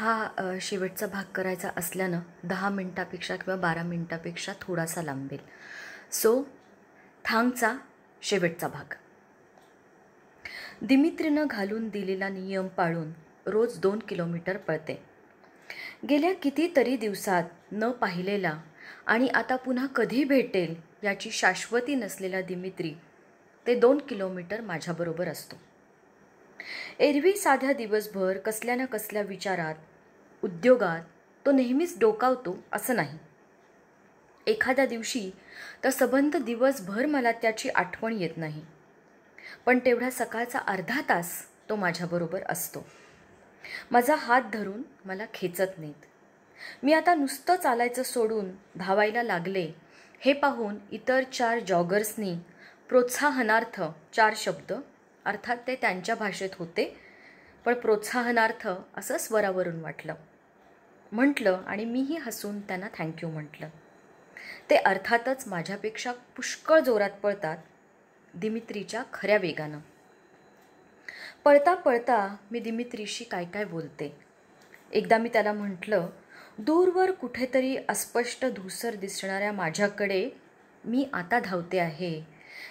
हा शेवटचा भाग करायचा असल्यानं दहा मिनटापेक्षा किंवा बारा मिनटापेक्षा थोडासा लांबेल सो थांगचा शेवटचा भाग दिमित्रीनं घालून दिलेला नियम पाळून रोज दोन किलोमीटर पळते गेल्या कितीतरी दिवसात न पाहिलेला आणि आता पुन्हा कधी भेटेल याची शाश्वती नसलेला दिमित्री ते दोन किलोमीटर माझ्याबरोबर असतो एरवी साध्या दिवसभर कसल्या ना कसल्या विचारात उद्योगात तो नेहमीच डोकावतो असं नाही एखाद्या दिवशी तर सबंध दिवसभर मला त्याची आठवण येत नाही पण तेवढा सकाळचा अर्धा तास तो माझ्याबरोबर असतो माझा हात धरून मला खेचत नाहीत मी आता नुसतं चालायचं सोडून धावायला लागले हे पाहून इतर चार जॉगर्सनी प्रोत्साहनार्थ चार शब्द अर्थात ते त्यांच्या भाषेत होते पण प्रोत्साहनार्थ असं स्वरावरून वाटलं म्हटलं आणि मीही हसून त्यांना थँक्यू म्हटलं ते अर्थातच माझ्यापेक्षा पुष्कळ जोरात पळतात दिमित्रीच्या खऱ्या वेगानं पळता पळता मी दिमित्रीशी काय काय बोलते एकदा मी त्याला म्हटलं दूरवर कुठेतरी अस्पष्ट धूसर दिसणाऱ्या माझ्याकडे मी आता धावते आहे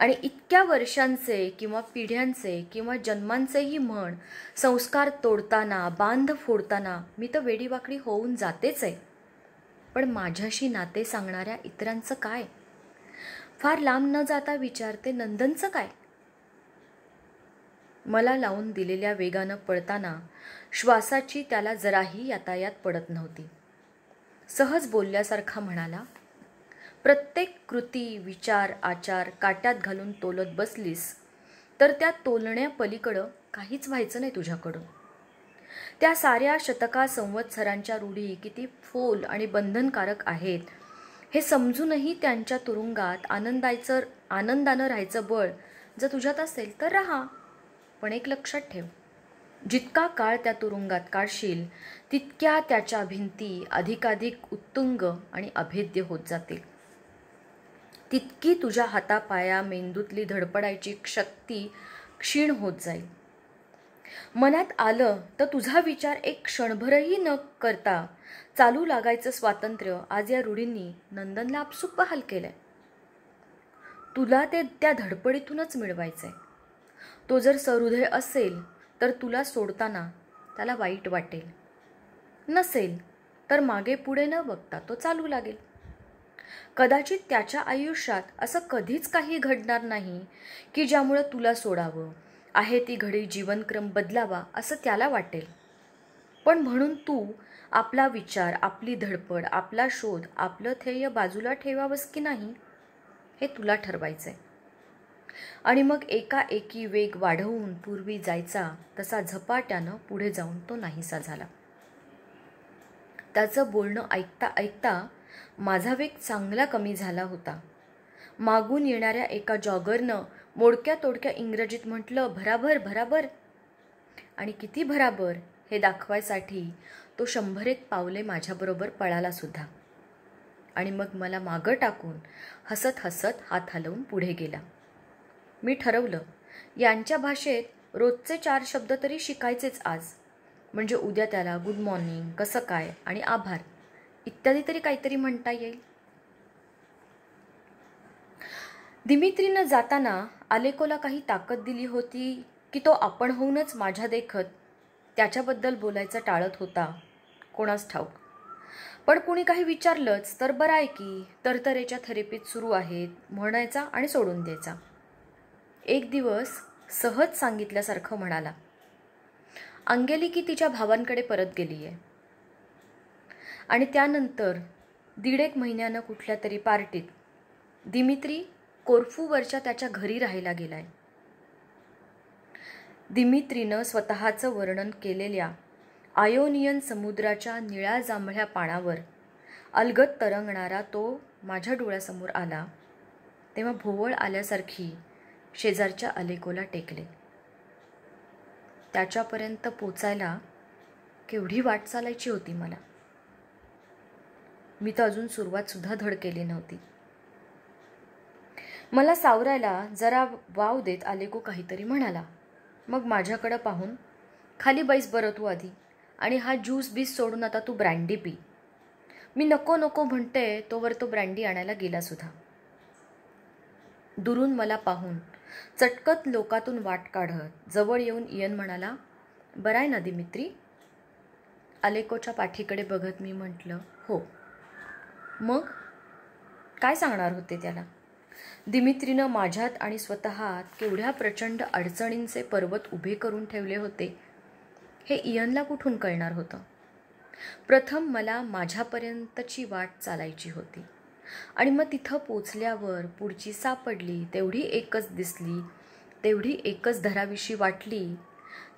आणि इतक्या वर्षांचे किंवा पिढ्यांचे किंवा जन्मांचेही म्हण संस्कार तोडताना बांध फोडताना मी तर वेडीवाकडी होऊन जातेच आहे पण माझ्याशी नाते सांगणाऱ्या इतरांचं काय फार लांब न जाता विचारते नंदनचं काय मला लावून दिलेल्या वेगानं पळताना श्वासाची त्याला जराही यातायात पडत नव्हती सहज बोलल्यासारखा म्हणाला प्रत्येक कृती विचार आचार काट्यात घालून तोलत बसलीस तर त्या तोलण्यापलीकडं काहीच व्हायचं नाही तुझ्याकडून त्या साऱ्या शतका संवत्सरांच्या रूढी किती फोल आणि बंधनकारक आहेत हे समजूनही त्यांच्या तुरुंगात आनंदायचं आनंदानं राहायचं बळ जर तुझ्यात असेल तर राहा पण एक लक्षात ठेव जितका काळ त्या तुरुंगात काढशील तितक्या त्याच्या भिंती अधिकाधिक उत्तुंग आणि अभेद्य होत जातील तितकी तुझ्या हातापाया मेंदूतली धडपडायची शक्ती क्षीण होत जाईल मनात आलं तर तुझा विचार एक क्षणभरही न करता चालू लागायचं स्वातंत्र्य आज या रूढींनी नंदनला आपसूक बहाल केलंय तुला ते त्या धडपडीतूनच मिळवायचंय तो जर सहृदय असेल तर तुला सोडताना त्याला वाईट वाटेल नसेल तर मागे पुढे न बघता तो चालू लागेल कदाचित त्याच्या आयुष्यात असं कधीच काही घडणार नाही की ज्यामुळं तुला सोडावं आहे ती घडी जीवनक्रम बदलावा असं त्याला वाटेल पण म्हणून तू आपला विचार आपली धडपड आपला शोध आपलं ध्येय बाजूला ठेवावंस की नाही हे तुला ठरवायचं आणि मग एका एकी वेग वाढवून पूर्वी जायचा तसा झपाट्यानं पुढे जाऊन तो नाहीसा झाला त्याचं बोलणं ऐकता ऐकता माझा वेग चांगला कमी झाला होता मागून येणाऱ्या एका जॉगरनं मोडक्या तोडक्या इंग्रजीत म्हटलं भराभर भराभर आणि किती भराभर हे दाखवायसाठी तो शंभरेक पावले माझ्याबरोबर पळाला सुद्धा आणि मग मला मागं टाकून हसत हसत हात हलवून पुढे गेला मी ठरवलं यांच्या भाषेत रोजचे चार शब्द तरी शिकायचेच आज म्हणजे उद्या त्याला गुड मॉर्निंग कसं काय आणि आभार इत्यादी तरी काहीतरी म्हणता येईल दिमित्रीनं जाताना आलेकोला काही ताकद दिली होती की तो आपण होऊनच माझ्या देखत त्याच्याबद्दल बोलायचं टाळत होता कोणास ठाऊक पण कुणी काही विचारलंच तर बरं आहे की तरतरेच्या थेरपीत सुरू आहेत म्हणायचा आणि सोडून द्यायचा एक दिवस सहज सांगितल्यासारखं म्हणाला अंगेली की तिच्या भावांकडे परत गेली आहे आणि त्यानंतर दीड एक महिन्यानं कुठल्या तरी पार्टीत दिमित्री कोरफूवरच्या त्याच्या घरी राहायला गेला आहे दिमित्रीनं स्वतःचं वर्णन केलेल्या आयोनियन समुद्राच्या निळ्या जांभळ्या पाण्यावर अलगत तरंगणारा तो माझ्या डोळ्यासमोर आला तेव्हा भोवळ आल्यासारखी शेजारच्या अलेकोला टेकले त्याच्यापर्यंत पोचायला केवढी वाट चालायची होती मला मी तर अजून सुरुवातसुद्धा धड केली नव्हती मला सावरायला जरा वाव देत आलेको काहीतरी म्हणाला मग माझ्याकडं पाहून खाली बैस बरं तू आधी आणि हा ज्यूस बीस सोडून आता तू ब्रँडी पी मी नको नको म्हणते तोवर तो ब्रँडी आणायला गेला सुद्धा दुरून मला पाहून चटकत लोकातून वाट काढत जवळ येऊन इयन म्हणाला बराय ना दिमित्री आलेकोच्या पाठीकडे बघत मी म्हटलं हो मग काय सांगणार होते त्याला दिमित्रीनं माझ्यात आणि स्वतःत केवढ्या प्रचंड अडचणींचे पर्वत उभे करून ठेवले होते हे इयनला कुठून कळणार होतं प्रथम मला माझ्यापर्यंतची वाट चालायची होती आणि मग तिथं पोचल्यावर पुढची सापडली तेवढी एकच दिसली तेवढी एकच धराविषयी वाटली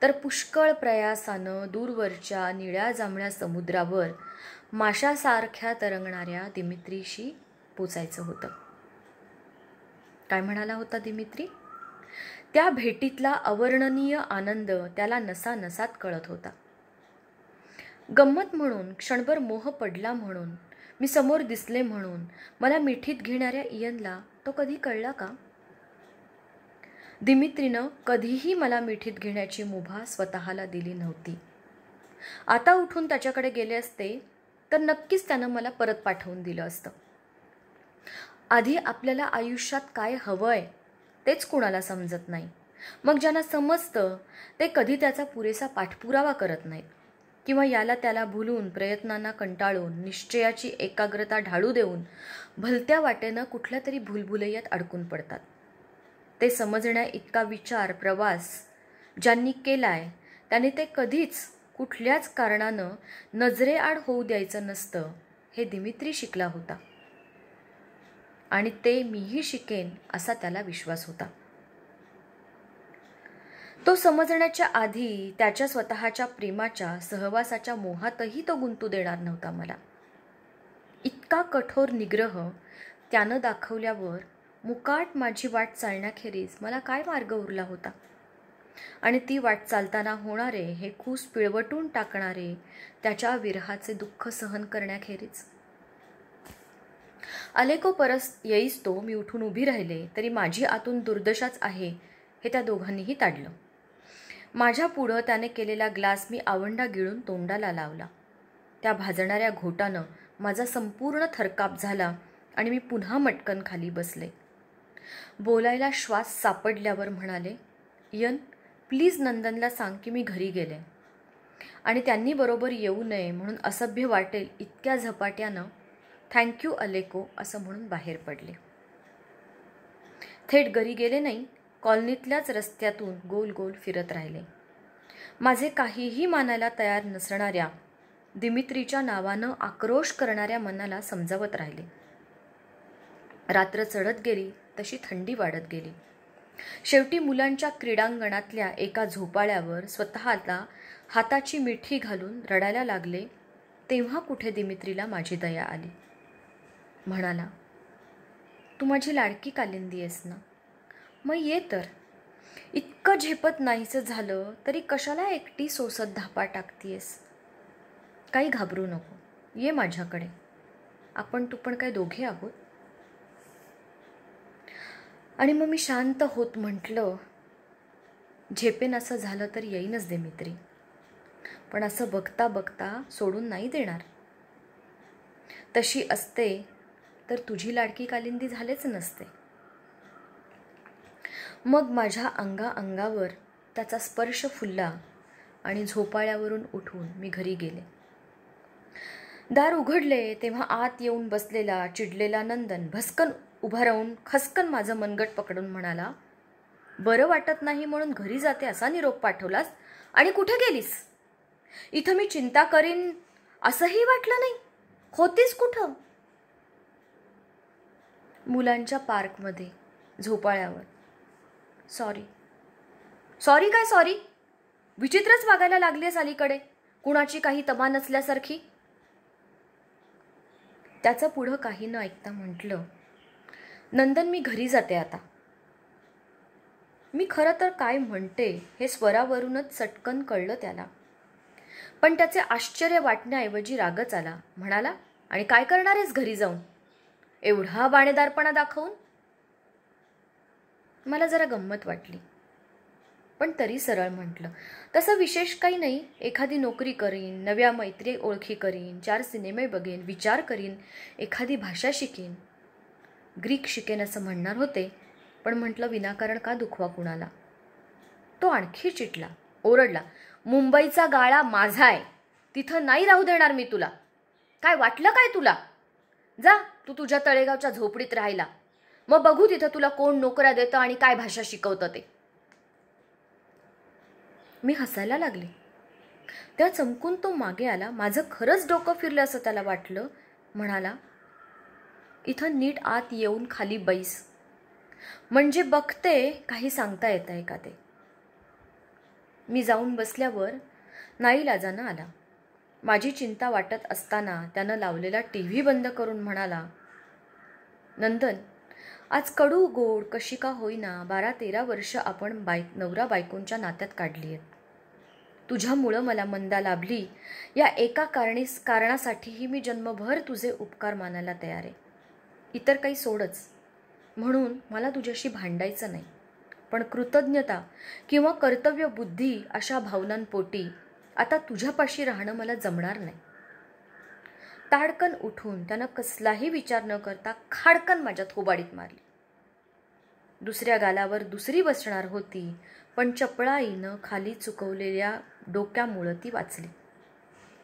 तर पुष्कळ प्रयासानं दूरवरच्या निळ्या जांभळ्या समुद्रावर माशासारख्या तरंगणाऱ्या दिमित्रीशी पोचायचं होतं काय म्हणाला होता दिमित्री त्या भेटीतला अवर्णनीय आनंद त्याला नसानसात कळत होता गंमत म्हणून क्षणभर मोह पडला म्हणून मी समोर दिसले म्हणून मला मिठीत घेणाऱ्या इयनला तो कधी कळला का दिमित्रीनं कधीही मला मिठीत घेण्याची मुभा स्वतःला दिली नव्हती आता उठून त्याच्याकडे गेले असते तर नक्कीच त्यानं मला परत पाठवून दिलं असतं आधी आपल्याला आयुष्यात काय हवं आहे तेच कुणाला समजत नाही मग ज्यांना समजतं ते कधी त्याचा पुरेसा पाठपुरावा करत नाहीत किंवा याला त्याला भुलून प्रयत्नांना कंटाळून निश्चयाची एकाग्रता ढाळू देऊन भलत्या वाटेनं कुठल्या तरी भुलभुलैयात अडकून पडतात ते समजण्या इतका विचार प्रवास ज्यांनी केलाय त्यांनी ते कधीच कुठल्याच कारणानं नजरेआड होऊ द्यायचं नसतं हे दिमित्री शिकला होता आणि ते मीही शिकेन असा त्याला विश्वास होता तो समजण्याच्या आधी त्याच्या स्वतःच्या प्रेमाच्या सहवासाच्या मोहातही तो गुंतू देणार नव्हता मला इतका कठोर निग्रह त्यानं दाखवल्यावर मुकाट माझी वाट चालण्याखेरीज मला काय मार्ग उरला होता आणि ती वाट चालताना होणारे हे खूस पिळवटून टाकणारे त्याच्या विरहाचे दुःख सहन करण्याखेरीच आलेको परस येईस तो मी उठून उभी राहिले तरी माझी आतून दुर्दशाच आहे हे त्या दोघांनीही ताडलं माझ्या पुढं त्याने केलेला ग्लास मी आवंडा गिळून तोंडाला लावला त्या भाजणाऱ्या घोटानं माझा संपूर्ण थरकाप झाला आणि मी पुन्हा मटकन खाली बसले बोलायला श्वास सापडल्यावर म्हणाले यन प्लीज नंदनला सांग की मी घरी गेले आणि त्यांनी बरोबर येऊ नये म्हणून असभ्य वाटेल इतक्या झपाट्यानं थँक्यू अलेको असं म्हणून बाहेर पडले थेट घरी गेले नाही कॉलनीतल्याच रस्त्यातून गोल गोल फिरत राहिले माझे काहीही मानायला तयार नसणाऱ्या दिमित्रीच्या नावानं आक्रोश करणाऱ्या मनाला समजावत राहिले रात्र चढत गेली तशी थंडी वाढत गेली शेवटी मुलांच्या क्रीडांगणातल्या एका झोपाळ्यावर स्वतःला हाताची मिठी घालून रडायला लागले तेव्हा कुठे दिमित्रीला माझी दया आली म्हणाला तू माझी लाडकी कालिंदी आहेस ना मग ये तर इतकं झेपत नाहीचं झालं तरी कशाला एकटी सोसत धापा टाकतीयस काही घाबरू नको ये माझ्याकडे आपण तू पण काय दोघे आहोत आणि मग मी शांत होत म्हटलं झेपेन असं झालं तर येईनच दे मित्री पण असं बघता बघता सोडून नाही देणार तशी असते तर तुझी लाडकी कालिंदी झालेच नसते मग माझ्या अंगा अंगावर त्याचा स्पर्श फुलला आणि झोपाळ्यावरून उठून मी घरी गेले दार उघडले तेव्हा आत येऊन बसलेला चिडलेला नंदन भस्कन उभा राहून खसकन माझं मनगट पकडून म्हणाला बरं वाटत नाही म्हणून घरी जाते असा निरोप पाठवलास आणि कुठे गेलीस इथं मी चिंता करीन असंही वाटलं नाही होतीस कुठं मुलांच्या पार्कमध्ये झोपाळ्यावर सॉरी सॉरी काय सॉरी विचित्रच वागायला आहेस अलीकडे कुणाची काही तमा नसल्यासारखी त्याचं पुढं काही न ऐकता म्हटलं नंदन मी घरी जाते आता मी खरं तर काय म्हणते हे स्वरावरूनच चटकन कळलं त्याला पण त्याचे आश्चर्य वाटण्याऐवजी रागच आला म्हणाला आणि काय करणार आहेस घरी जाऊन एवढा बाणेदारपणा दाखवून मला जरा गंमत वाटली पण तरी सरळ म्हटलं तसं विशेष काही नाही एखादी नोकरी करीन नव्या मैत्री ओळखी करीन चार सिनेमे बघेन विचार करीन एखादी भाषा शिकेन ग्रीक शिकेन असं म्हणणार होते पण म्हटलं विनाकारण का दुखवा कुणाला तो आणखी चिटला ओरडला मुंबईचा गाळा माझा आहे तिथं नाही राहू देणार मी तुला काय वाटलं काय तुला जा तू तुझ्या तळेगावच्या झोपडीत राहिला मग बघू तिथं तुला कोण नोकऱ्या देतं आणि काय भाषा शिकवतं ते मी हसायला लागले त्या चमकून तो मागे आला माझं खरंच डोकं फिरलं असं त्याला वाटलं म्हणाला इथं नीट आत येऊन खाली बैस म्हणजे बघते काही सांगता येत आहे का ते मी जाऊन बसल्यावर नाईलाजानं आला माझी चिंता वाटत असताना त्यानं लावलेला टी व्ही बंद करून म्हणाला नंदन आज कडू गोड कशी का होईना बारा तेरा वर्ष आपण बायक नवरा बायकोंच्या नात्यात काढली आहेत तुझ्यामुळं मला मंदा लाभली या एका कारणी कारणासाठीही मी जन्मभर तुझे उपकार मानायला तयार आहे इतर काही सोडच म्हणून मला तुझ्याशी भांडायचं नाही पण कृतज्ञता किंवा कर्तव्य बुद्धी अशा भावनांपोटी आता तुझ्यापाशी राहणं मला जमणार नाही ताडकन उठून त्यानं कसलाही विचार न करता खाडकन माझ्या थोबाडीत मारली दुसऱ्या गालावर दुसरी बसणार होती पण चपळाईनं खाली चुकवलेल्या डोक्यामुळं ती वाचली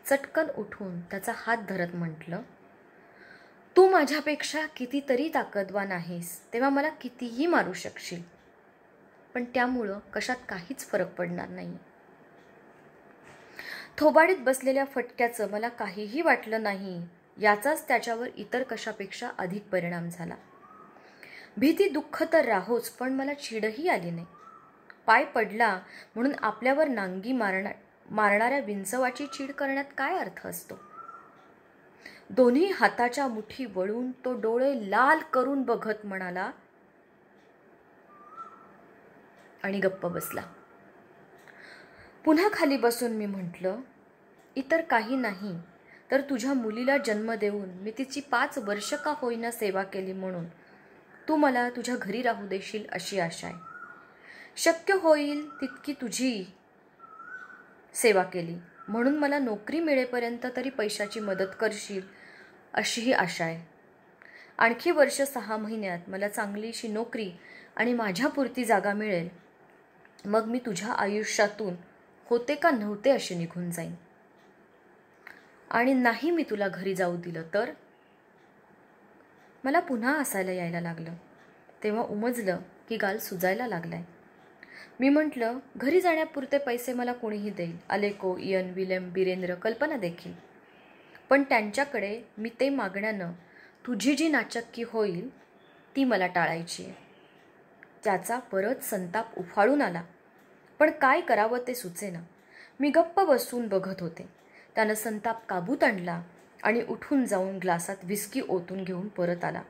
चटकन उठून त्याचा हात धरत म्हटलं तू माझ्यापेक्षा कितीतरी ताकदवान आहेस तेव्हा मला कितीही मारू शकशील पण त्यामुळं कशात काहीच फरक पडणार नाही थोबाडीत बसलेल्या फटक्याचं मला काहीही वाटलं नाही याचाच त्याच्यावर इतर कशापेक्षा अधिक परिणाम झाला भीती दुःख तर राहोच पण मला चिडही आली नाही पाय पडला म्हणून आपल्यावर नांगी मारणा मारणाऱ्या विंचवाची चीड करण्यात काय अर्थ असतो दोन्ही हाताच्या मुठी वळून तो डोळे लाल करून बघत म्हणाला आणि गप्प बसला पुन्हा खाली बसून मी म्हटलं इतर काही नाही तर तुझ्या मुलीला जन्म देऊन मी तिची पाच वर्ष का होईना सेवा केली म्हणून तू मला तुझ्या घरी राहू देशील अशी आशा आहे शक्य होईल तितकी तुझी सेवा केली म्हणून मला नोकरी मिळेपर्यंत तरी पैशाची मदत करशील अशीही आशा आहे आणखी वर्ष सहा महिन्यात मला चांगलीशी नोकरी आणि माझ्यापुरती जागा मिळेल मग मी तुझ्या आयुष्यातून होते का नव्हते असे निघून जाईन आणि नाही मी तुला घरी जाऊ दिलं तर मला पुन्हा असायला यायला लागलं तेव्हा उमजलं की गाल सुजायला लागलाय मी म्हटलं घरी जाण्यापुरते पैसे मला कोणीही देईल अलेको इयन विलेम बिरेंद्र कल्पना देखील पण त्यांच्याकडे मी ते मागण्यानं तुझी जी नाचक्की होईल ती मला टाळायची आहे त्याचा परत संताप उफाळून आला पण काय करावं ते सुचेना मी गप्प बसून बघत होते त्यानं संताप काबूत आणला आणि उठून जाऊन ग्लासात विस्की ओतून घेऊन परत आला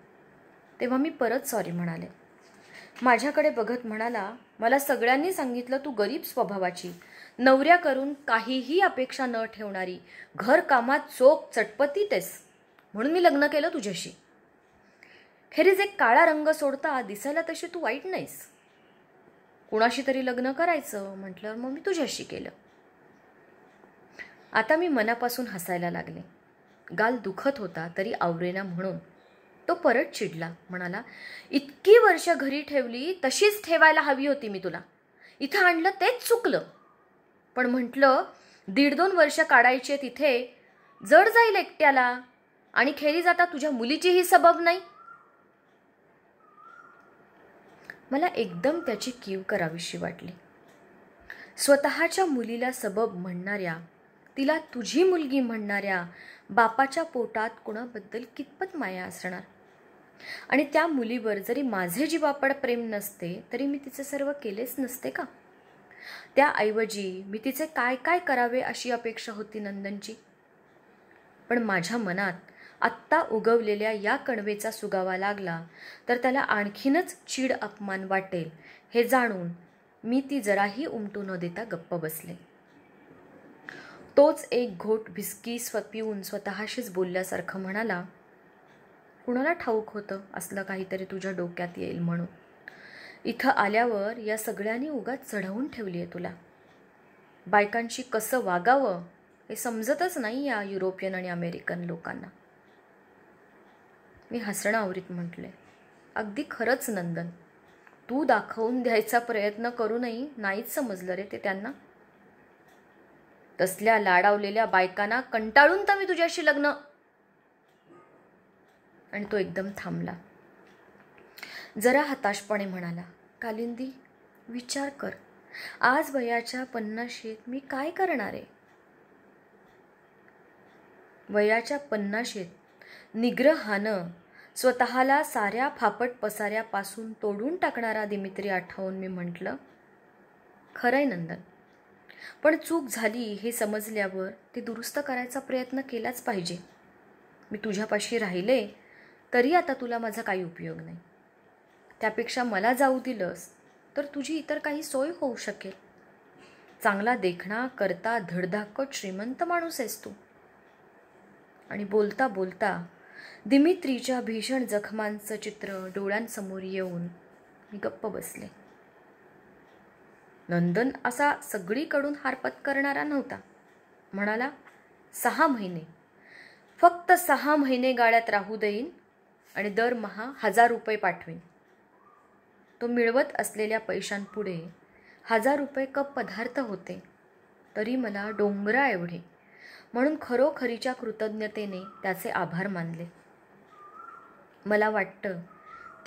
तेव्हा मी परत सॉरी म्हणाले माझ्याकडे बघत म्हणाला मला सगळ्यांनी सांगितलं तू गरीब स्वभावाची नवऱ्या करून काहीही अपेक्षा न ठेवणारी घरकामात चोख आहेस म्हणून मी लग्न केलं तुझ्याशी खेरीज एक काळा रंग सोडता दिसायला तशी तू वाईट नाहीस कुणाशी तरी लग्न करायचं म्हटलं मग मी तुझ्याशी केलं आता मी मनापासून हसायला लागले गाल दुखत होता तरी आवरेना म्हणून तो परत चिडला म्हणाला इतकी वर्ष घरी ठेवली तशीच ठेवायला हवी होती मी तुला इथं आणलं तेच चुकलं पण म्हटलं दीड दोन वर्ष काढायचे तिथे जड जाईल एकट्याला आणि खेळी जाता तुझ्या मुलीचीही सबब नाही मला एकदम त्याची कीव करावीशी वाटली स्वतःच्या मुलीला सबब म्हणणाऱ्या तिला तुझी मुलगी म्हणणाऱ्या बापाच्या पोटात कुणाबद्दल कितपत माया असणार आणि त्या मुलीवर जरी माझे जीवापड प्रेम नसते तरी मी तिचे सर्व केलेच नसते का त्याऐवजी मी तिचे काय काय करावे अशी अपेक्षा होती नंदनची पण माझ्या मनात आत्ता उगवलेल्या या कणवेचा सुगावा लागला तर त्याला आणखीनच चीड अपमान वाटेल हे जाणून मी ती जराही उमटू न देता गप्प बसले तोच एक घोट भिस्की स्व पिऊन स्वतःशीच बोलल्यासारखं म्हणाला कुणाला ठाऊक होतं असलं काहीतरी तुझ्या डोक्यात येईल म्हणून इथं आल्यावर या सगळ्यांनी उगाच चढवून ठेवली आहे तुला बायकांशी कसं वागावं हे समजतच नाही या युरोपियन आणि अमेरिकन लोकांना मी हसणं आवरीत म्हटले अगदी खरंच नंदन तू दाखवून द्यायचा प्रयत्न करूनही नाहीच समजलं रे ते त्यांना तसल्या लाडावलेल्या बायकांना कंटाळून तर मी तुझ्याशी लग्न आणि तो एकदम थांबला जरा हताशपणे म्हणाला कालिंदी विचार कर आज वयाच्या पन्नाशीत मी काय करणार आहे वयाच्या पन्नाशीत निग्रहानं स्वतःला साऱ्या फापट पसाऱ्यापासून तोडून टाकणारा दिमित्री आठवून मी म्हटलं खरंय नंदन पण चूक झाली हे समजल्यावर ते दुरुस्त करायचा प्रयत्न केलाच पाहिजे मी तुझ्यापाशी राहिले तरी आता तुला माझा काही उपयोग नाही त्यापेक्षा मला जाऊ दिलंस तर तुझी इतर काही सोय होऊ शकेल चांगला देखणा करता धडधाकट श्रीमंत माणूस आहेस तू आणि बोलता बोलता दिमित्रीच्या भीषण जखमांचं चित्र डोळ्यांसमोर येऊन मी गप्प बसले नंदन असा सगळीकडून हारपत करणारा नव्हता म्हणाला सहा महिने फक्त सहा महिने गाळ्यात राहू देईन आणि दरमहा हजार रुपये पाठवेन तो मिळवत असलेल्या पैशांपुढे हजार रुपये कप पदार्थ होते तरी मला डोंगरा एवढे म्हणून खरोखरीच्या कृतज्ञतेने त्याचे आभार मानले मला वाटतं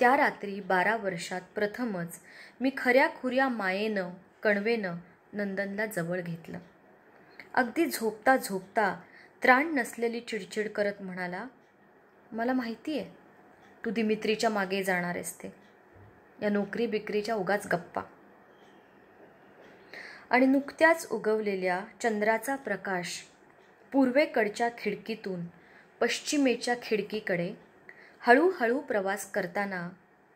त्या रात्री बारा वर्षात प्रथमच मी खऱ्या खुऱ्या मायेनं कणवेनं नंदनला जवळ घेतलं अगदी झोपता झोपता त्राण नसलेली चिडचिड करत म्हणाला मला माहिती आहे तू दिमित्रीच्या मागे जाणार असते या नोकरी बिक्रीच्या उगाच गप्पा आणि नुकत्याच उगवलेल्या चंद्राचा प्रकाश पूर्वेकडच्या खिडकीतून पश्चिमेच्या खिडकीकडे हळूहळू प्रवास करताना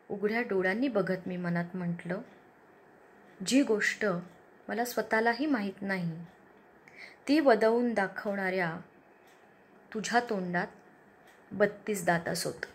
उघड्या डोळ्यांनी बघत मी मनात म्हटलं जी गोष्ट मला स्वतःलाही माहीत नाही ती वदवून दाखवणाऱ्या तुझ्या तोंडात बत्तीस दात असोत